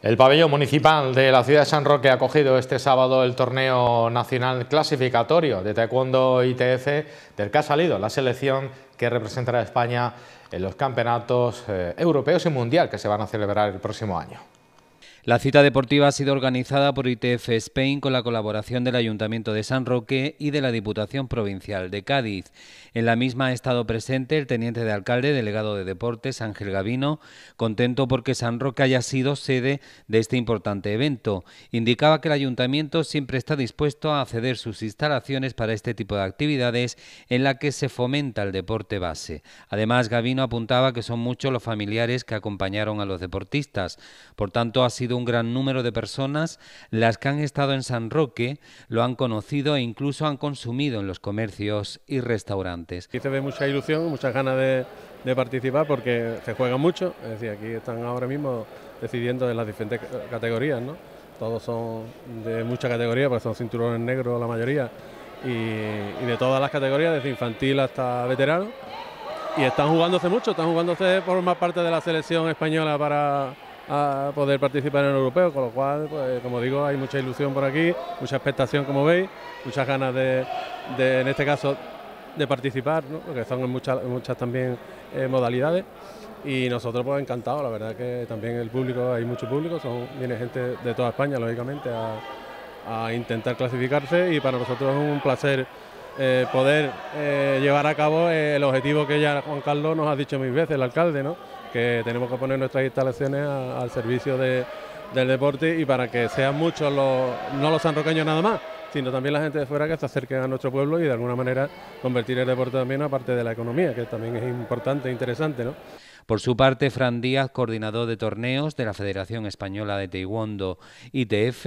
El pabellón municipal de la ciudad de San Roque ha acogido este sábado el torneo nacional clasificatorio de taekwondo ITF del que ha salido la selección que representará a España en los campeonatos eh, europeos y mundial que se van a celebrar el próximo año. La cita deportiva ha sido organizada por ITF Spain con la colaboración del Ayuntamiento de San Roque y de la Diputación Provincial de Cádiz. En la misma ha estado presente el teniente de alcalde, delegado de Deportes, Ángel Gavino, contento porque San Roque haya sido sede de este importante evento. Indicaba que el Ayuntamiento siempre está dispuesto a ceder sus instalaciones para este tipo de actividades en la que se fomenta el deporte base. Además, Gavino apuntaba que son muchos los familiares que acompañaron a los deportistas. Por tanto, ha sido un gran número de personas las que han estado en San Roque, lo han conocido e incluso han consumido en los comercios y restaurantes. Aquí se ve mucha ilusión, muchas ganas de, participar porque se juega mucho, es decir, aquí están ahora mismo decidiendo en las diferentes categorías, ¿no? Todos son de mucha categoría, porque son cinturones negros la mayoría, y, y de todas las categorías, desde infantil hasta veterano y están jugándose mucho, están jugándose por más parte de la selección española para, a poder participar en el europeo, con lo cual, pues, como digo, hay mucha ilusión por aquí, mucha expectación, como veis, muchas ganas de, en este caso, de participar, ¿no? porque son en muchas, muchas también eh, modalidades. Y nosotros, pues encantados, la verdad que también el público, hay mucho público, son, viene gente de toda España, lógicamente, a, intentar clasificarse y para nosotros es un placer eh, poder eh, llevar a cabo el objetivo que ya Juan Carlos nos ha dicho mil veces, el alcalde, ¿no? que tenemos que poner nuestras instalaciones al servicio del deporte y para que sean muchos no los sanroqueños nada más, sino también la gente de fuera que se acerque a nuestro pueblo y de alguna manera convertir el deporte también a parte de la economía, que también es importante, e interesante, ¿no? Por su parte, Fran Díaz, coordinador de torneos de la Federación Española de Taekwondo ITF,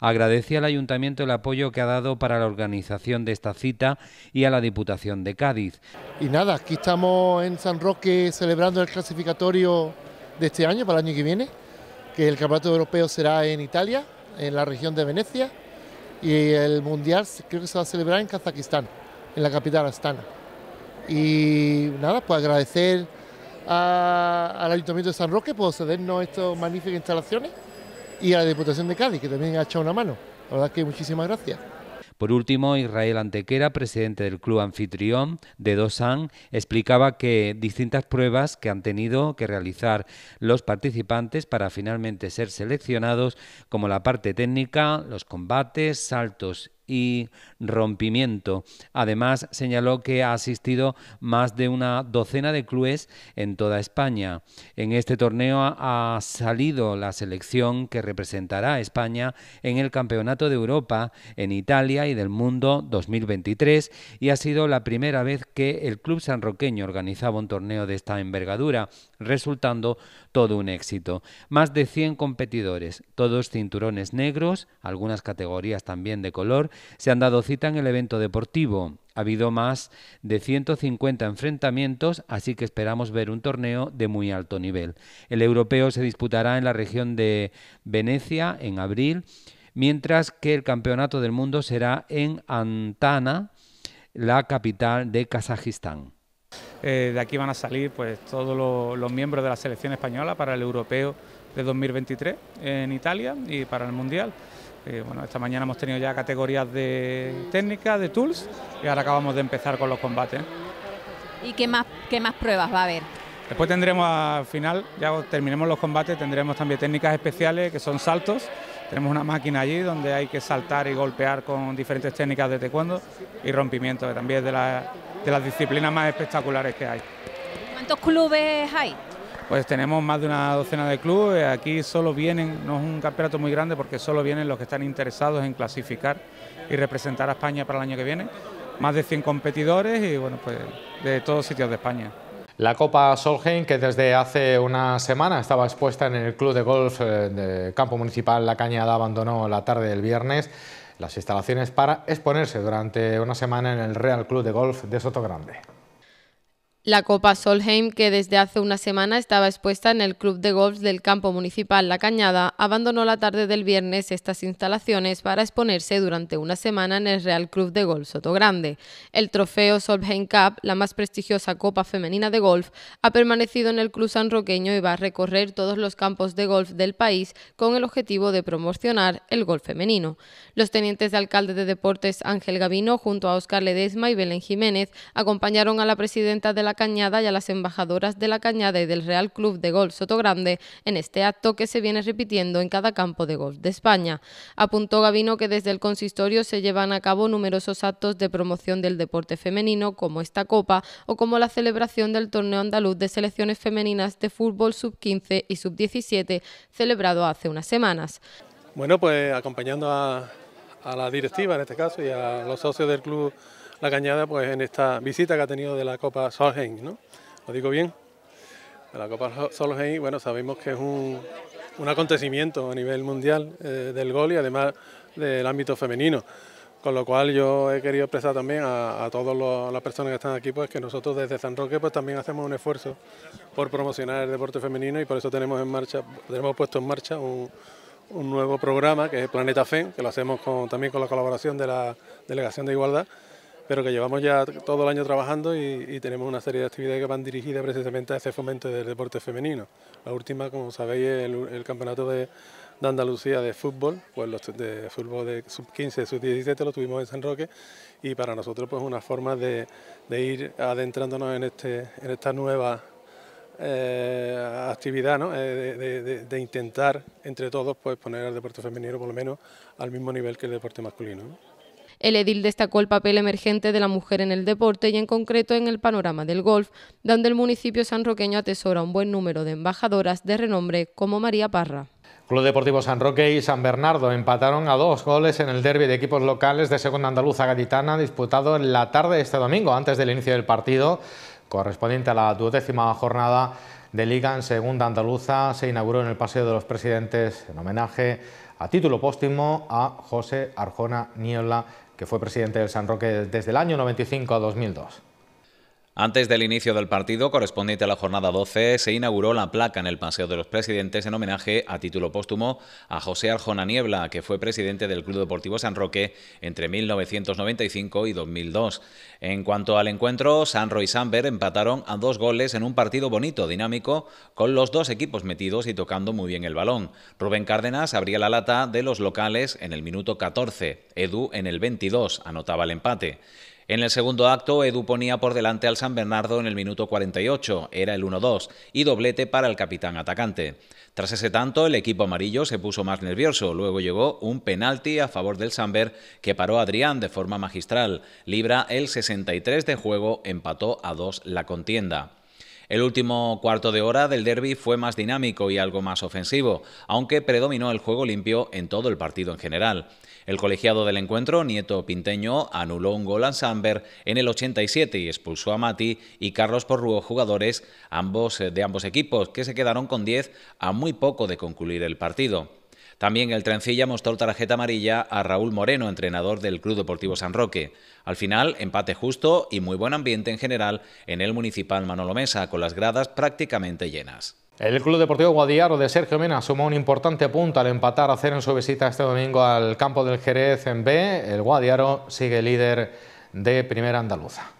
...agradece al ayuntamiento el apoyo que ha dado para la organización de esta cita y a la Diputación de Cádiz. Y nada, aquí estamos en San Roque celebrando el clasificatorio de este año, para el año que viene, que el Campeonato Europeo será en Italia, en la región de Venecia, y el Mundial creo que se va a celebrar en Kazajistán, en la capital astana. Y nada, pues agradecer al Ayuntamiento de San Roque por cedernos estas magníficas instalaciones y a la Diputación de Cádiz, que también ha echado una mano. La verdad que muchísimas gracias. Por último, Israel Antequera, presidente del club anfitrión de Dosan, explicaba que distintas pruebas que han tenido que realizar los participantes para finalmente ser seleccionados, como la parte técnica, los combates, saltos y rompimiento. Además, señaló que ha asistido más de una docena de clubes en toda España. En este torneo ha salido la selección que representará a España en el Campeonato de Europa, en Italia y del Mundo 2023 y ha sido la primera vez que el club sanroqueño organizaba un torneo de esta envergadura, resultando todo un éxito. Más de 100 competidores, todos cinturones negros, algunas categorías también de color se han dado cita en el evento deportivo. Ha habido más de 150 enfrentamientos, así que esperamos ver un torneo de muy alto nivel. El europeo se disputará en la región de Venecia en abril, mientras que el Campeonato del Mundo será en Antana, la capital de Kazajistán. Eh, de aquí van a salir pues, todos los miembros de la selección española para el europeo de 2023 en Italia y para el Mundial. Eh, bueno, esta mañana hemos tenido ya categorías de técnicas, de tools, y ahora acabamos de empezar con los combates. ¿Y qué más, qué más pruebas va a haber? Después tendremos al final, ya terminemos los combates, tendremos también técnicas especiales que son saltos. Tenemos una máquina allí donde hay que saltar y golpear con diferentes técnicas de taekwondo y rompimiento, también de, de las disciplinas más espectaculares que hay. ¿Cuántos clubes hay? pues tenemos más de una docena de clubes, aquí solo vienen, no es un campeonato muy grande porque solo vienen los que están interesados en clasificar y representar a España para el año que viene, más de 100 competidores y bueno, pues de todos sitios de España. La Copa Solheim, que desde hace una semana estaba expuesta en el Club de Golf eh, de Campo Municipal La Cañada, abandonó la tarde del viernes las instalaciones para exponerse durante una semana en el Real Club de Golf de Sotogrande. La Copa Solheim, que desde hace una semana estaba expuesta en el Club de Golf del Campo Municipal La Cañada, abandonó la tarde del viernes estas instalaciones para exponerse durante una semana en el Real Club de Golf Sotogrande. El trofeo Solheim Cup, la más prestigiosa copa femenina de golf, ha permanecido en el Club Sanroqueño y va a recorrer todos los campos de golf del país con el objetivo de promocionar el golf femenino. Los tenientes de alcalde de deportes Ángel Gavino, junto a Óscar Ledesma y Belén Jiménez, acompañaron a la presidenta de la Cañada y a las embajadoras de la Cañada y del Real Club de Golf Sotogrande en este acto que se viene repitiendo en cada campo de golf de España. Apuntó Gavino que desde el consistorio se llevan a cabo numerosos actos de promoción del deporte femenino, como esta copa o como la celebración del torneo andaluz de selecciones femeninas de fútbol sub-15 y sub-17, celebrado hace unas semanas. Bueno, pues acompañando a la directiva en este caso y a los socios del club la cañada pues en esta visita que ha tenido de la Copa Solheim, ¿no? ¿Lo digo bien? De la Copa Solheim, bueno, sabemos que es un, un acontecimiento a nivel mundial eh, del gol y además del ámbito femenino. Con lo cual yo he querido expresar también a, todas las personas que están aquí pues que nosotros desde San Roque pues también hacemos un esfuerzo por promocionar el deporte femenino y por eso tenemos en marcha, tenemos puesto en marcha un, nuevo programa que es Planeta FEM, que lo hacemos también con la colaboración de la Delegación de Igualdad pero que llevamos ya todo el año trabajando y, tenemos una serie de actividades que van dirigidas precisamente a ese fomento del deporte femenino. La última, como sabéis, es el, campeonato de, Andalucía de fútbol, pues los de fútbol de sub-15, sub-17 lo tuvimos en San Roque y para nosotros pues una forma de, ir adentrándonos en, este, esta nueva eh, actividad, ¿no? Eh, de, intentar entre todos pues, poner al deporte femenino por lo menos al mismo nivel que el deporte masculino. El edil destacó el papel emergente de la mujer en el deporte y en concreto en el panorama del golf, donde el municipio sanroqueño atesora un buen número de embajadoras de renombre como María Parra. Club Deportivo San Roque y San Bernardo empataron a dos goles en el derby de equipos locales de Segunda Andaluza Gaditana disputado en la tarde de este domingo, antes del inicio del partido, correspondiente a la duodécima jornada de Liga en Segunda Andaluza. Se inauguró en el Paseo de los Presidentes en homenaje a título póstumo a José Arjona niola que fue presidente del San Roque desde el año 95 a 2002. Antes del inicio del partido, correspondiente a la jornada 12, se inauguró la placa en el Paseo de los Presidentes en homenaje a título póstumo a José Arjona Niebla, que fue presidente del Club Deportivo San Roque entre 1995 y 2002. En cuanto al encuentro, Sanro y Samber empataron a dos goles en un partido bonito, dinámico, con los dos equipos metidos y tocando muy bien el balón. Rubén Cárdenas abría la lata de los locales en el minuto 14, Edu en el 22 anotaba el empate. En el segundo acto, Edu ponía por delante al San Bernardo en el minuto 48, era el 1-2, y doblete para el capitán atacante. Tras ese tanto, el equipo amarillo se puso más nervioso. Luego llegó un penalti a favor del Samber que paró Adrián de forma magistral. Libra el 63 de juego, empató a 2 la contienda. El último cuarto de hora del derby fue más dinámico y algo más ofensivo, aunque predominó el juego limpio en todo el partido en general. El colegiado del encuentro, Nieto Pinteño, anuló un gol a Samber en el 87 y expulsó a Mati y Carlos Porruo, jugadores ambos eh, de ambos equipos, que se quedaron con 10 a muy poco de concluir el partido. También el Trencilla mostró tarjeta amarilla a Raúl Moreno, entrenador del Club Deportivo San Roque. Al final, empate justo y muy buen ambiente en general en el municipal Manolo Mesa, con las gradas prácticamente llenas. El Club Deportivo Guadiaro de Sergio Mena sumó un importante punto al empatar a hacer en su visita este domingo al campo del Jerez en B. El Guadiaro sigue líder de Primera Andaluza.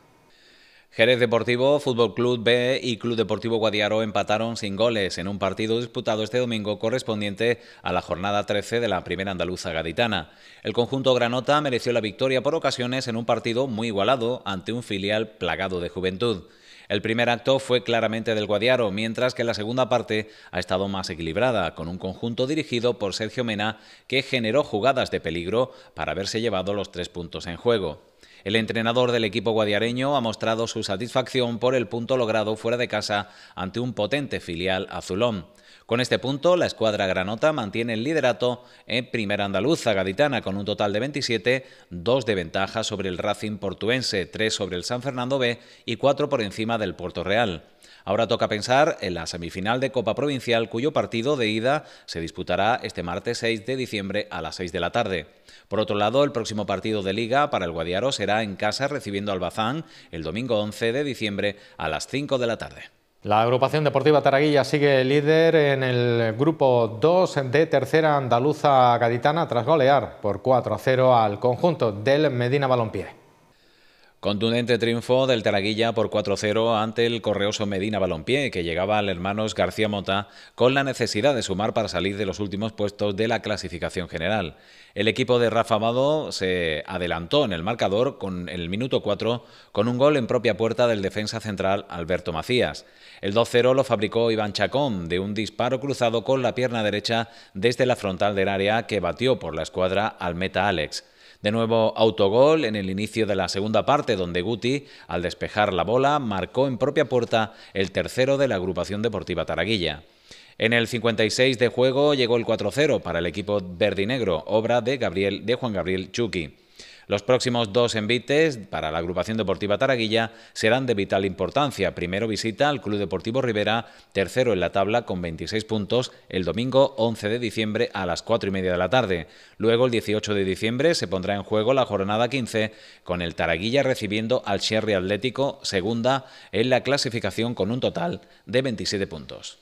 Jerez Deportivo, Fútbol Club B y Club Deportivo Guadiaro empataron sin goles en un partido disputado este domingo correspondiente a la jornada 13 de la primera andaluza gaditana. El conjunto granota mereció la victoria por ocasiones en un partido muy igualado ante un filial plagado de juventud. El primer acto fue claramente del Guadiaro, mientras que la segunda parte ha estado más equilibrada, con un conjunto dirigido por Sergio Mena que generó jugadas de peligro para haberse llevado los tres puntos en juego. El entrenador del equipo guadiareño ha mostrado su satisfacción por el punto logrado fuera de casa ante un potente filial azulón. Con este punto, la escuadra granota mantiene el liderato en primera andaluza gaditana con un total de 27, dos de ventaja sobre el Racing portuense, tres sobre el San Fernando B y cuatro por encima del Puerto Real. Ahora toca pensar en la semifinal de Copa Provincial, cuyo partido de ida se disputará este martes 6 de diciembre a las 6 de la tarde. Por otro lado, el próximo partido de Liga para el Guadiaro será en casa recibiendo al el domingo 11 de diciembre a las 5 de la tarde. La agrupación deportiva Taraguilla sigue líder en el grupo 2 de tercera andaluza gaditana tras golear por 4 a 0 al conjunto del Medina Balompié. Contundente triunfo del Taraguilla por 4-0 ante el correoso Medina Balompié, que llegaba al hermanos García Mota con la necesidad de sumar para salir de los últimos puestos de la clasificación general. El equipo de Rafa Amado se adelantó en el marcador con el minuto 4 con un gol en propia puerta del defensa central Alberto Macías. El 2-0 lo fabricó Iván Chacón de un disparo cruzado con la pierna derecha desde la frontal del área que batió por la escuadra al meta Alex. De nuevo autogol en el inicio de la segunda parte donde Guti, al despejar la bola, marcó en propia puerta el tercero de la agrupación deportiva Taraguilla. En el 56 de juego llegó el 4-0 para el equipo verdinegro, obra de, Gabriel, de Juan Gabriel Chucky. Los próximos dos envites para la agrupación deportiva Taraguilla serán de vital importancia. Primero visita al Club Deportivo Rivera, tercero en la tabla con 26 puntos, el domingo 11 de diciembre a las 4 y media de la tarde. Luego, el 18 de diciembre, se pondrá en juego la jornada 15 con el Taraguilla recibiendo al Sherry Atlético, segunda en la clasificación con un total de 27 puntos.